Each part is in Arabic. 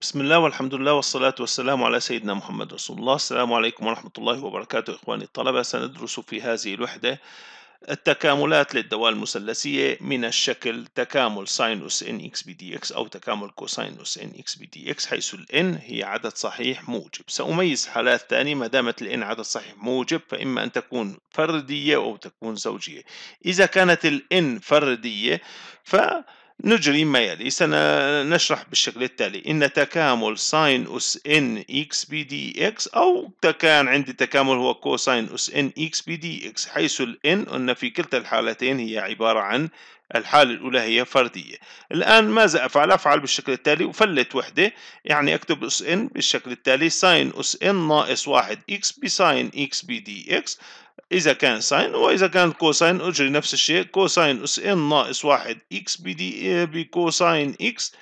بسم الله والحمد لله والصلاة والسلام على سيدنا محمد رسول الله السلام عليكم ورحمة الله وبركاته إخواني الطلبة سندرس في هذه الوحدة التكاملات للدوال المثلثية من الشكل تكامل سينوس ان اكس بي دي اكس أو تكامل كوسينوس ان اكس بي دي اكس حيث الان هي عدد صحيح موجب سأميز حالات ثانية ما دامت الان عدد صحيح موجب فإما أن تكون فردية أو تكون زوجية إذا كانت الان فردية ف نجري ما يلي سنشرح بالشكل التالي إن تكامل ساين أس إن إكس بي دي إكس أو كان عندي تكامل هو كوساين أس إن إكس بي دي إكس حيث الإن أن في كلتا الحالتين هي عبارة عن الحالة الأولى هي فردية الآن ماذا أفعل؟ أفعل بالشكل التالي أفلت وحدة يعني أكتب أس إن بالشكل التالي ساين أس إن ناقص واحد إكس بساين إكس بي دي إكس إذا كان ساين وإذا كان كوساين أجري نفس الشيء كوساين أس إن ناقص واحد إكس بي إيه دي بكوساين إكس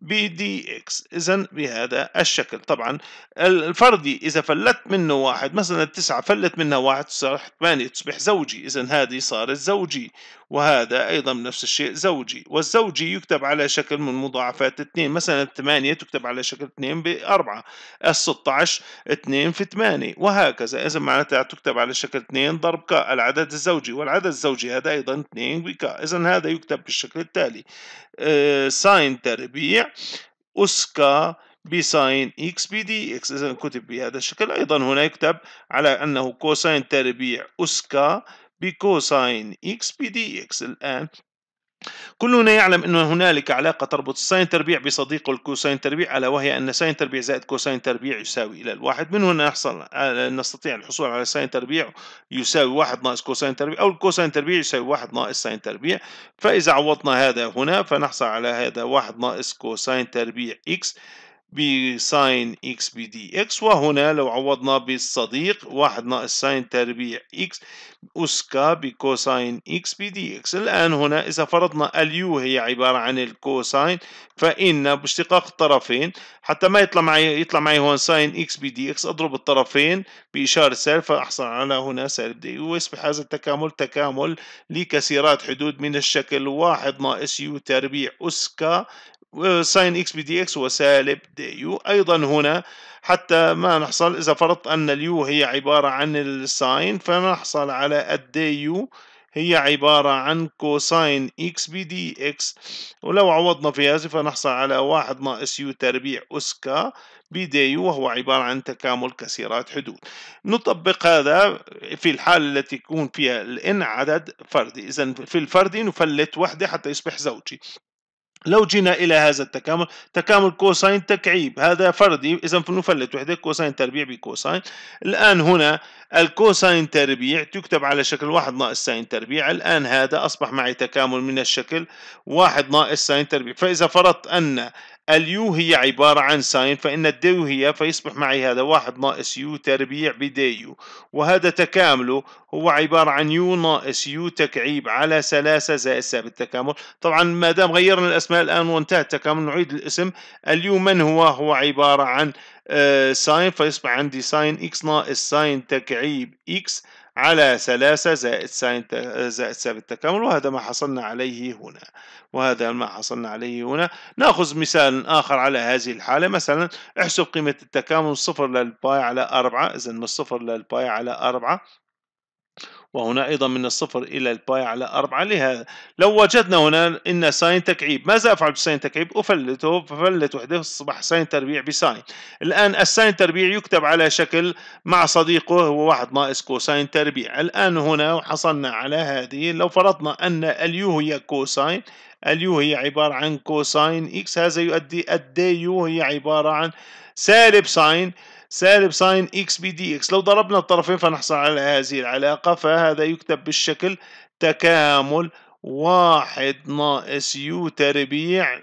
بي دي اكس اذا بهذا الشكل طبعا الفردي اذا فلت منه واحد مثلا التسعة فلت منها واحد تصبح ثمانية تصبح زوجي اذا هذه صارت زوجي وهذا أيضا نفس الشيء زوجي والزوجي يكتب على شكل من مضاعفات 2 مثلا 8 تكتب على شكل 2 ب 4 ال 16 2 في 8 وهكذا إذا معناتها تكتب على شكل 2 ضرب ك العدد الزوجي والعدد الزوجي هذا أيضا 2 بك إذا هذا يكتب بالشكل التالي أه ساين تربيع أس ك بساين اكس بي دي اكس اذا كتب بهذا الشكل ايضا هنا يكتب على انه كوساين تربيع اسكا بكوساين إكس بي دي إكس الآن كلنا يعلم أن هنالك علاقة تربط الساين تربيع بصديقه الكوساين تربيع ألا وهي أن ساين تربيع زائد كوساين تربيع يساوي إلى الواحد من هنا نحصل نستطيع الحصول على ساين تربيع يساوي واحد ناقص كوساين تربيع أو الكوساين تربيع يساوي واحد ناقص ساين تربيع فإذا عوضنا هذا هنا فنحصل على هذا واحد ناقص كوساين تربيع إكس بساين اكس بي دي اكس وهنا لو عوضنا بالصديق واحد ناقص ساين تربيع اكس أسكا بكوساين اكس بي دي اكس الآن هنا إذا فرضنا اليو هي عبارة عن الكوساين فإن باشتقاق الطرفين حتى ما يطلع معي يطلع معي هون ساين اكس بي دي اكس أضرب الطرفين بإشارة سالب فأحصل على هنا سالب دي ويصبح هذا التكامل تكامل لكسيرات حدود من الشكل واحد ناقص يو تربيع أسكا ساين اكس بي دي اكس هو سالب دي يو ايضا هنا حتى ما نحصل اذا فرضت ان اليو هي عبارة عن الساين فنحصل على الدي يو هي عبارة عن كوساين اكس بي دي اكس ولو عوضنا في هذه فنحصل على واحد ناقص يو تربيع اس كا بي دي يو وهو عبارة عن تكامل كسيرات حدود نطبق هذا في الحالة التي يكون فيها الان عدد فردي اذا في الفردي نفلت وحدة حتى يصبح زوجي لو جينا إلى هذا التكامل تكامل كوساين تكعيب هذا فردي إذا بنفلت وحدة كوساين تربيع بكوساين الآن هنا الكوساين تربيع تكتب على شكل واحد ناقص ساين تربيع الآن هذا أصبح معي تكامل من الشكل واحد ناقص ساين تربيع فإذا فرضت أن اليو هي عبارة عن ساين فإن الديو هي فيصبح معي هذا واحد ناقص يو تربيع بديو وهذا تكامله هو عبارة عن يو ناقص يو تكعيب على ثلاثة زائد سالب التكامل طبعا ما دام غيرنا الأسماء الآن وانتهى التكامل نعيد الاسم اليو من هو هو عبارة عن آه، ساين فيصبح عندي ساين إكس ناقص ساين تكعيب إكس على ثلاثة زائد ساين زائد ثابت التكامل وهذا ما حصلنا عليه هنا وهذا ما حصلنا عليه هنا نأخذ مثال آخر على هذه الحالة مثلا احسب قيمة التكامل صفر للباي على أربعة إذا من صفر للباي على أربعة وهنا أيضا من الصفر إلى الباي على 4 لهذا لو وجدنا هنا إن ساين تكعيب ماذا أفعل بساين تكعيب أفلته ففلت وحده أصبح ساين تربيع بساين الآن الساين تربيع يكتب على شكل مع صديقه هو واحد ناقص كوساين تربيع الآن هنا حصلنا على هذه لو فرضنا أن اليو هي كوساين اليو هي عبارة عن كوساين إكس هذا يؤدي الدي يو هي عبارة عن سالب ساين سالب ساين اكس بي دي اكس لو ضربنا الطرفين فنحصل على هذه العلاقة فهذا يكتب بالشكل تكامل واحد ناقص يو تربيع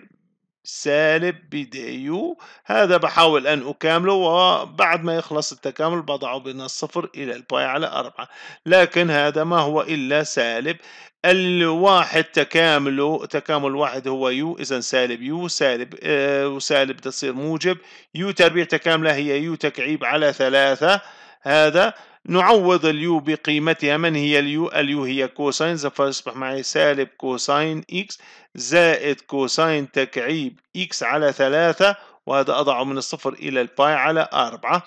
سالب بي يو هذا بحاول أن أكامله وبعد ما يخلص التكامل بضعه بين الصفر إلى الباي على أربعة لكن هذا ما هو إلا سالب الواحد تكامله تكامل واحد هو يو إذا سالب يو سالب آه وسالب تصير موجب يو تربيع تكاملة هي يو تكعيب على ثلاثة هذا نعوض اليو بقيمتها من هي اليو اليو هي كوساين فيصبح معي سالب كوساين إكس زائد كوساين تكعيب إكس على ثلاثة وهذا أضعه من الصفر إلى الباي على أربعة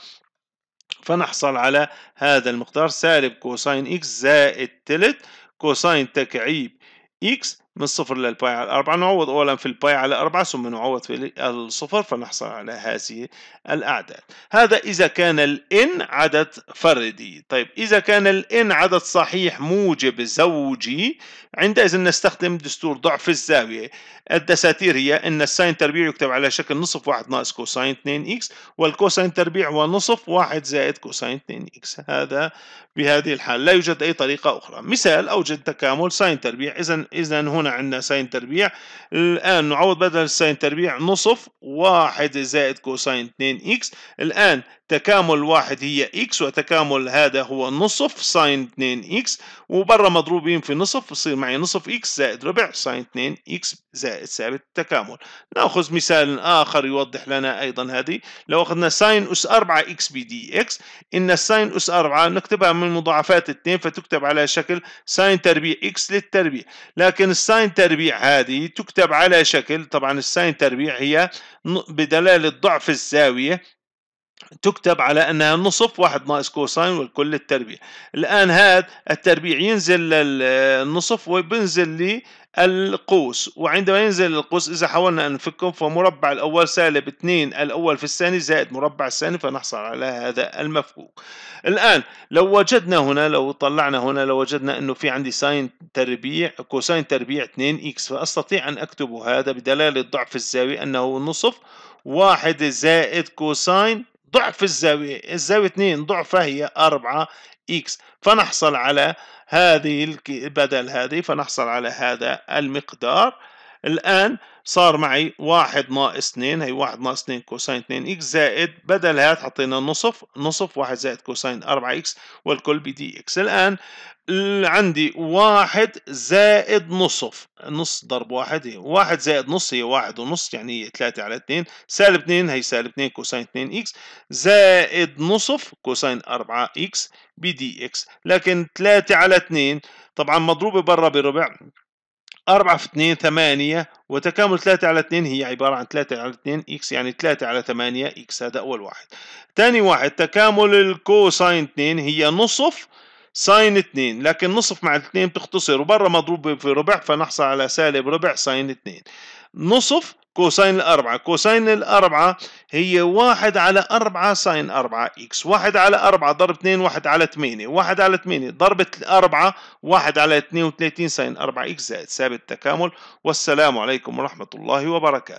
فنحصل على هذا المقدار سالب كوساين إكس زائد تلت كوساين تكعيب إكس من الصفر للباي على الأربعة نعوض أولا في الباي على أربعة ثم نعوض في الصفر فنحصل على هذه الأعداد هذا إذا كان الإن عدد فردي طيب إذا كان الإن عدد صحيح موجب زوجي عندئذ نستخدم دستور ضعف الزاوية الدساتير هي أن الساين تربيع يكتب على شكل نصف واحد ناقص كوساين 2 إكس والكوساين تربيع هو نصف واحد زائد كوساين 2 إكس هذا بهذه الحال لا يوجد أي طريقة أخرى مثال أوجد تكامل ساين تربيع إذا إذا هنا هنا عندنا ساين تربيع الآن نعوض بدل ساين تربيع نصف واحد زائد كوساين 2 إكس الآن تكامل واحد هي اكس وتكامل هذا هو نصف ساين 2 اكس وبرا مضروبين في نصف يصير معي نصف اكس زائد ربع ساين 2 اكس زائد ثابت التكامل ناخذ مثال اخر يوضح لنا ايضا هذه لو اخذنا ساين اس 4 اكس بي دي اكس ان الساين اس 4 نكتبها من مضاعفات 2 فتكتب على شكل ساين تربيع اكس للتربيع لكن الساين تربيع هذه تكتب على شكل طبعا الساين تربيع هي بدلالة ضعف الزاوية تكتب على انها النصف واحد ناقص كوساين والكل التربيع الان هذا التربيع ينزل للنصف وبنزل لي القوس وعندما ينزل القوس إذا حاولنا أن نفكهم فمربع الأول سالب 2 الأول في الثاني زائد مربع الثاني فنحصل على هذا المفكوك الآن لو وجدنا هنا لو طلعنا هنا لو وجدنا أنه في عندي ساين تربيع كوساين تربيع 2 إكس فأستطيع أن أكتب هذا بدلالة ضعف الزاوية أنه نصف واحد زائد كوساين ضعف الزاوية الزاوية 2 ضعفها هي 4 إكس فنحصل على هذه بدل هذه فنحصل على هذا المقدار الآن صار معي واحد ناقص اثنين هي واحد ناقص اثنين كوساين اثنين اكس زائد بدل هات حطينا نصف نصف واحد زائد كوساين اربعة اكس والكل بدي اكس الان عندي واحد زائد نصف نص ضرب واحد هي واحد زائد نص هي واحد ونص يعني هي ثلاثة على اثنين سالب اثنين هي سالب اثنين كوساين اثنين اكس زائد نصف كوساين اربعة اكس بدي اكس لكن ثلاثة على اثنين طبعا مضروبة برا بربع 4 في 2 8 وتكامل 3 على 2 هي عبارة عن 3 على 2 x يعني 3 على 8 x هذا أول واحد ثاني واحد تكامل الكوساين 2 هي نصف ساين 2 لكن نصف مع 2 بتختصر وبرا مضروب في ربع فنحصل على سالب ربع ساين 2 نصف كوساين الأربعة كوساين الأربعة هي واحد على أربعة ساين أربعة إكس واحد على أربعة ضرب اثنين واحد على ثمانية واحد على ثمانية ضرب أربعة واحد على اثنين وثلاثين ساين أربعة إكس زائد ثابت التكامل والسلام عليكم ورحمة الله وبركاته